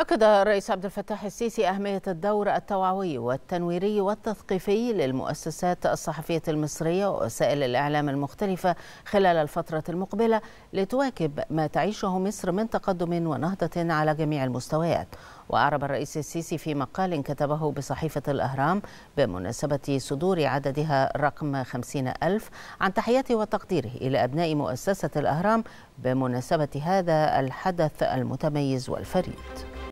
أكد الرئيس عبد الفتاح السيسي أهمية الدور التوعوي والتنويري والتثقيفي للمؤسسات الصحفية المصرية ووسائل الإعلام المختلفة خلال الفترة المقبلة لتواكب ما تعيشه مصر من تقدم ونهضة على جميع المستويات وأعرب الرئيس السيسي في مقال كتبه بصحيفة الأهرام بمناسبة صدور عددها رقم 50 ألف عن تحياته وتقديره إلى أبناء مؤسسة الأهرام بمناسبة هذا الحدث المتميز والفريد